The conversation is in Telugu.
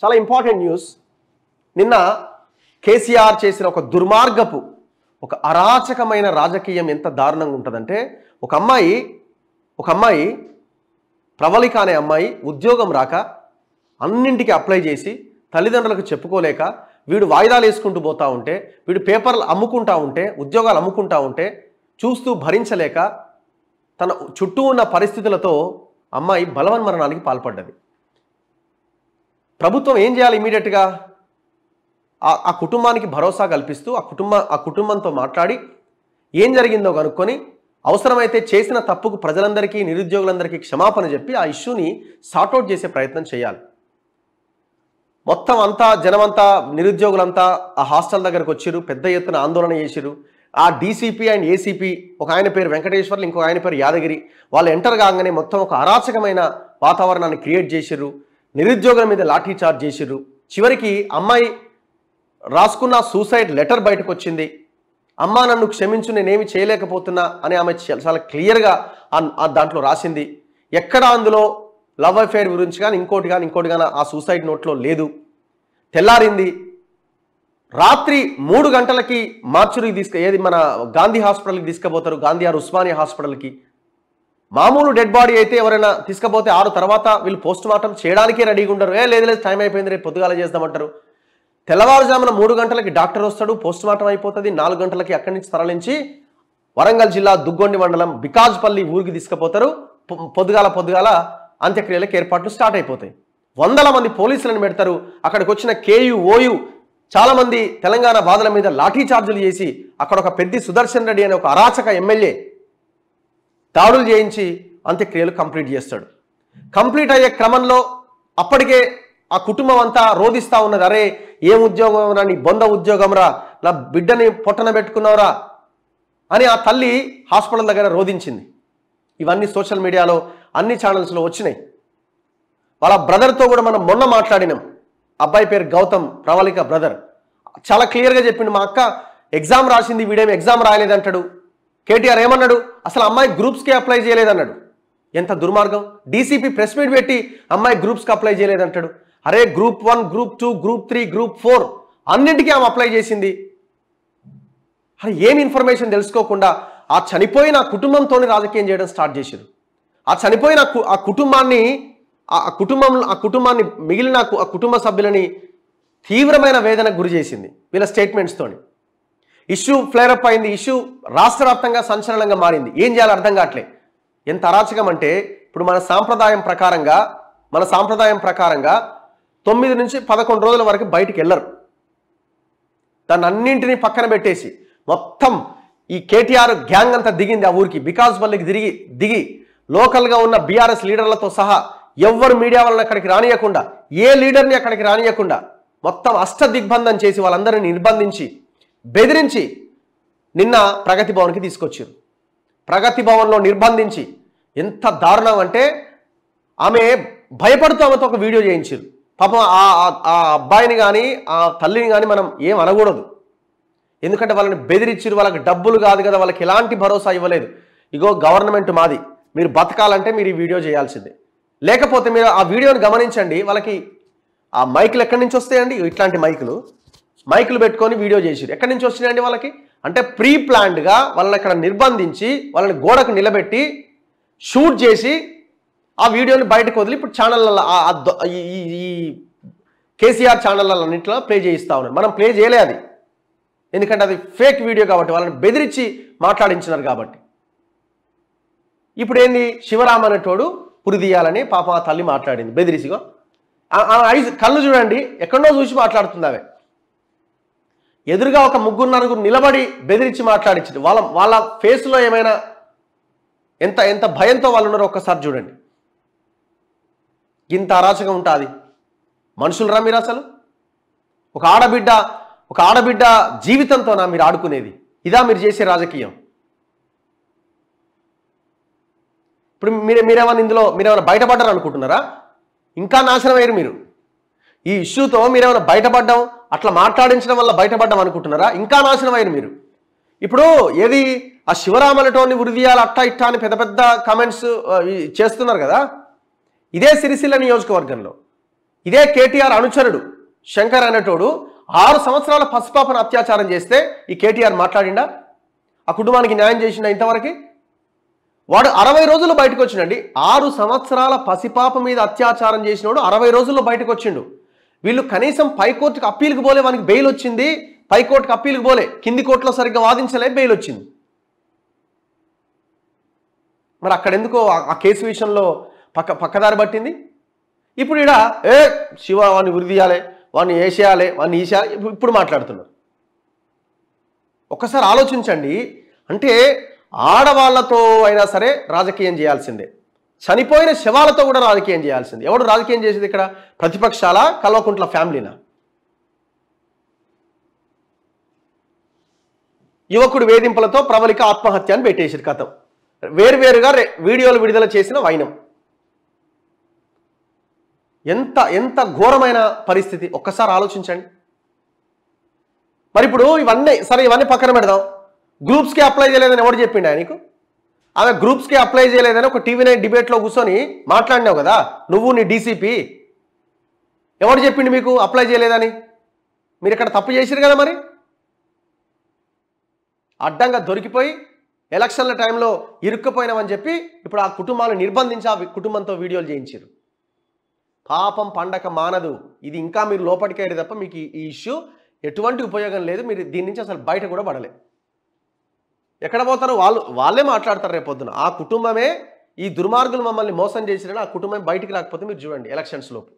చాలా ఇంపార్టెంట్ న్యూస్ నిన్న కేసీఆర్ చేసిన ఒక దుర్మార్గపు ఒక అరాచకమైన రాజకీయం ఎంత దారుణంగా ఉంటుందంటే ఒక అమ్మాయి ఒక అమ్మాయి ప్రవళిక అనే అమ్మాయి ఉద్యోగం రాక అన్నింటికి అప్లై చేసి తల్లిదండ్రులకు చెప్పుకోలేక వీడు వాయిదాలు వేసుకుంటూ పోతూ ఉంటే వీడు పేపర్లు అమ్ముకుంటా ఉంటే ఉద్యోగాలు అమ్ముకుంటా ఉంటే చూస్తూ భరించలేక తన చుట్టూ ఉన్న పరిస్థితులతో అమ్మాయి బలవన్మరణానికి పాల్పడ్డది ప్రభుత్వం ఏం చేయాలి ఇమీడియట్గా ఆ కుటుంబానికి భరోసా కల్పిస్తూ ఆ కుటుంబ ఆ కుటుంబంతో మాట్లాడి ఏం జరిగిందో కనుక్కొని అవసరమైతే చేసిన తప్పుకు ప్రజలందరికీ నిరుద్యోగులందరికీ క్షమాపణ చెప్పి ఆ ఇష్యూని సార్ట్అవుట్ చేసే ప్రయత్నం చేయాలి మొత్తం అంతా జనమంతా నిరుద్యోగులంతా ఆ హాస్టల్ దగ్గరకు వచ్చారు పెద్ద ఎత్తున ఆందోళన చేశారు ఆ డీసీపీ అండ్ ఏసీపీ ఒక ఆయన పేరు వెంకటేశ్వర్లు ఇంకో ఆయన పేరు యాదగిరి వాళ్ళు ఎంటర్ కాగానే మొత్తం ఒక అరాచకమైన వాతావరణాన్ని క్రియేట్ చేశారు నిరుద్యోగుల మీద లాఠీ చార్జ్ చేసిర్రు చివరికి అమ్మాయి రాసుకున్న సూసైడ్ లెటర్ బయటకు వచ్చింది అమ్మ నన్ను క్షమించు నేనేమి చేయలేకపోతున్నా అని ఆమె చాలా క్లియర్గా దాంట్లో రాసింది ఎక్కడ అందులో లవ్ అఫేర్ గురించి కానీ ఇంకోటి కానీ ఇంకోటి కానీ ఆ సూసైడ్ నోట్లో లేదు తెల్లారింది రాత్రి మూడు గంటలకి మార్చురికి తీసుకు ఏది మన గాంధీ హాస్పిటల్కి తీసుకుపోతారు గాంధీ ఆర్ ఉస్మానియా హాస్పిటల్కి మామూలు డెడ్ బాడీ అయితే ఎవరైనా తీసుకపోతే ఆరు తర్వాత వీళ్ళు పోస్ట్ మార్టం చేయడానికే రెడీగా ఉంటారు ఏ లేదు లేదు టైం అయిపోయింది రేపు పొద్దుగాల చేద్దామంటారు తెల్లవారుజామున మూడు గంటలకి డాక్టర్ వస్తాడు పోస్ట్ మార్టం అయిపోతుంది నాలుగు గంటలకి అక్కడి నుంచి తరలించి వరంగల్ జిల్లా దుగ్గొండి మండలం బికాజ్పల్లి ఊరికి తీసుకుపోతారు పొద్దుగాల పొద్దుగాల అంత్యక్రియలకు ఏర్పాట్లు స్టార్ట్ అయిపోతాయి వందల మంది పోలీసులను పెడతారు అక్కడికి వచ్చిన కేయు చాలామంది తెలంగాణ బాధల మీద లాఠీ చార్జీలు చేసి అక్కడ ఒక పెద్ద సుదర్శన్ రెడ్డి అనే ఒక అరాచక ఎమ్మెల్యే దాడులు చేయించి అంత్యక్రియలు కంప్లీట్ చేస్తాడు కంప్లీట్ అయ్యే క్రమంలో అప్పటికే ఆ కుటుంబం అంతా రోధిస్తూ ఉన్నది అరే ఏం ఉద్యోగం రా నీ బొంద ఉద్యోగం రా నా బిడ్డని పొట్టన పెట్టుకున్నావురా అని ఆ తల్లి హాస్పిటల్ దగ్గర రోధించింది ఇవన్నీ సోషల్ మీడియాలో అన్ని ఛానల్స్లో వచ్చినాయి వాళ్ళ బ్రదర్తో కూడా మనం మొన్న మాట్లాడినాం అబ్బాయి పేరు గౌతమ్ ప్రవళిక బ్రదర్ చాలా క్లియర్గా చెప్పిండు మా అక్క ఎగ్జామ్ రాసింది వీడేమి ఎగ్జామ్ రాయలేదంటాడు కేటీఆర్ ఏమన్నాడు అసలు అమ్మాయి గ్రూప్స్కి అప్లై చేయలేదన్నాడు ఎంత దుర్మార్గం డీసీపీ ప్రెస్ మీట్ పెట్టి అమ్మాయి గ్రూప్స్కి అప్లై చేయలేదంటాడు అరే group one group two group three group four అన్నింటికీ ఆమె అప్లై చేసింది అరే ఏం ఇన్ఫర్మేషన్ తెలుసుకోకుండా ఆ చనిపోయిన కుటుంబంతో రాజకీయం చేయడం స్టార్ట్ చేశారు ఆ చనిపోయిన ఆ కుటుంబాన్ని ఆ కుటుంబం ఆ కుటుంబాన్ని మిగిలిన ఆ కుటుంబ సభ్యులని తీవ్రమైన వేదనకు గురి చేసింది వీళ్ళ స్టేట్మెంట్స్తోని ఇష్యూ ఫ్లేరప్ అయింది ఇష్యూ రాష్ట్ర వ్యాప్తంగా సంచలనంగా మారింది ఏం చేయాలో అర్థం కావట్లే ఎంత అరాచకం అంటే ఇప్పుడు మన సాంప్రదాయం ప్రకారంగా మన సాంప్రదాయం ప్రకారంగా తొమ్మిది నుంచి పదకొండు రోజుల వరకు బయటికి వెళ్ళరు దాన్ని అన్నింటినీ పక్కన పెట్టేసి మొత్తం ఈ కేటీఆర్ గ్యాంగ్ అంతా దిగింది ఆ ఊరికి బికాస్ వల్లికి దిగి దిగి లోకల్గా ఉన్న బీఆర్ఎస్ లీడర్లతో సహా ఎవ్వరు మీడియా వాళ్ళని అక్కడికి రానియకుండా ఏ లీడర్ని అక్కడికి రానియకుండా మొత్తం అష్ట దిగ్బంధం చేసి వాళ్ళందరినీ నిర్బంధించి బెదిరించి నిన్న ప్రగతి భవన్కి తీసుకొచ్చారు ప్రగతి భవన్లో నిర్బంధించి ఎంత దారుణం అంటే ఆమె భయపడుతూ ఆమెతో ఒక వీడియో చేయించారు పాపం ఆ ఆ అబ్బాయిని కానీ ఆ తల్లిని కానీ మనం ఏం అనకూడదు ఎందుకంటే వాళ్ళని బెదిరించారు వాళ్ళకి డబ్బులు కాదు కదా వాళ్ళకి ఎలాంటి భరోసా ఇవ్వలేదు ఇగో గవర్నమెంట్ మాది మీరు బతకాలంటే మీరు ఈ వీడియో చేయాల్సిందే లేకపోతే మీరు ఆ వీడియోని గమనించండి వాళ్ళకి ఆ మైకులు ఎక్కడి నుంచి వస్తాయండి ఇట్లాంటి మైకులు మైకులు పెట్టుకొని వీడియో చేసిరు ఎక్కడి నుంచి వచ్చినాయండి వాళ్ళకి అంటే ప్రీ ప్లాన్డ్గా వాళ్ళని అక్కడ నిర్బంధించి వాళ్ళని గోడకు నిలబెట్టి షూట్ చేసి ఆ వీడియోని బయటకు వదిలి ఇప్పుడు ఛానళ్ళ ఈ కేసీఆర్ అన్నింటిలో ప్లే చేయిస్తూ ఉన్నారు మనం ప్లే చేయలే అది ఎందుకంటే అది ఫేక్ వీడియో కాబట్టి వాళ్ళని బెదిరించి మాట్లాడించినారు కాబట్టి ఇప్పుడు ఏంది శివరామ్ అనేటోడు పురిదీయాలని పాప తల్లి మాట్లాడింది బెదిరిసిగా ఐజ్ కళ్ళు చూడండి ఎక్కడో చూసి మాట్లాడుతుంది ఎదురుగా ఒక ముగ్గురు నలుగురు నిలబడి బెదిరించి మాట్లాడించింది వాళ్ళ వాళ్ళ ఫేస్లో ఏమైనా ఎంత ఎంత భయంతో వాళ్ళు ఉన్నారో ఒక్కసారి చూడండి ఇంత అరాచకం ఉంటుంది మనుషులరా మీరు అసలు ఒక ఆడబిడ్డ ఒక ఆడబిడ్డ జీవితంతోనా మీరు ఆడుకునేది ఇదా మీరు చేసే రాజకీయం ఇప్పుడు మీరు మీరేమైనా ఇందులో మీరేమైనా బయటపడ్డారు అనుకుంటున్నారా ఇంకా నాశనం అయ్యారు మీరు ఈ ఇష్యూతో మీరేమైనా బయటపడ్డాం అట్లా మాట్లాడించడం వల్ల బయటపడ్డం అనుకుంటున్నారా ఇంకా నాశనం మీరు ఇప్పుడు ఏది ఆ శివరామలటోని ఉరిదీయాలి అట్టా ఇట్టా అని పెద్ద పెద్ద కామెంట్స్ చేస్తున్నారు కదా ఇదే సిరిసిల్ల నియోజకవర్గంలో ఇదే కేటీఆర్ అనుచరుడు శంకర్ అనేటోడు ఆరు సంవత్సరాల పసుపాపను అత్యాచారం చేస్తే ఈ కేటీఆర్ మాట్లాడిండా ఆ కుటుంబానికి న్యాయం చేసిండా ఇంతవరకు వాడు అరవై రోజులు బయటకు వచ్చిండండి ఆరు సంవత్సరాల పసిపాప మీద అత్యాచారం చేసినోడు అరవై రోజుల్లో బయటకు వచ్చిండు వీళ్ళు కనీసం పైకోర్టుకు అప్పీల్కి పోలే వానికి బెయిల్ వచ్చింది పైకోర్టుకు అప్పీల్కి పోలే కింది కోర్టులో సరిగ్గా వాదించలే బెయిల్ వచ్చింది మరి అక్కడ ఎందుకో ఆ కేసు విషయంలో పక్క పక్కదారి పట్టింది ఇప్పుడు ఇడ ఏ శివ వాడిని ఉరి తీయాలి వాడిని వేసేయాలి వాడిని ఈసేయాలి ఇప్పుడు మాట్లాడుతున్నారు ఒక్కసారి ఆలోచించండి అంటే ఆడవాళ్లతో అయినా సరే రాజకీయం చేయాల్సిందే చనిపోయిన శవాలతో కూడా రాజకీయం చేయాల్సింది ఎవడు రాజకీయం చేసేది ఇక్కడ ప్రతిపక్షాల కల్వకుంట్ల ఫ్యామిలీనా యువకుడు వేధింపులతో ప్రబలిక ఆత్మహత్య అని పెట్టేసారు కథ వేరువేరుగా వీడియోలు విడుదల చేసిన వైనం ఎంత ఎంత ఘోరమైన పరిస్థితి ఒక్కసారి ఆలోచించండి మరి ఇప్పుడు ఇవన్నీ సరే ఇవన్నీ పక్కన పెడదాం గ్రూప్స్కి అప్లై చేయలేదని ఎవరు చెప్పిండు ఆయనకు ఆమె గ్రూప్స్కి అప్లై చేయలేదని ఒక టీవీ నైన్ డిబేట్లో కూర్చొని మాట్లాడినావు కదా నువ్వు నీ డీసీపీ ఎవరు చెప్పిండు మీకు అప్లై చేయలేదని మీరు ఇక్కడ తప్పు చేసిరు కదా మరి అడ్డంగా దొరికిపోయి ఎలక్షన్ల టైంలో ఇరుక్కుపోయినామని చెప్పి ఇప్పుడు ఆ కుటుంబాన్ని నిర్బంధించి ఆ కుటుంబంతో వీడియోలు చేయించారు పాపం పండక మానదు ఇది ఇంకా మీరు లోపలికి అయ్యారు తప్ప మీకు ఈ ఇష్యూ ఎటువంటి ఉపయోగం లేదు మీరు దీని నుంచి అసలు బయట కూడా పడలేదు ఎక్కడ పోతారు వాళ్ళు వాళ్ళే మాట్లాడతారు రేపు పొద్దున ఆ కుటుంబమే ఈ దుర్మార్గులు మమ్మల్ని మోసం చేసినా ఆ కుటుంబం బయటికి రాకపోతే మీరు చూడండి ఎలక్షన్స్ లోపు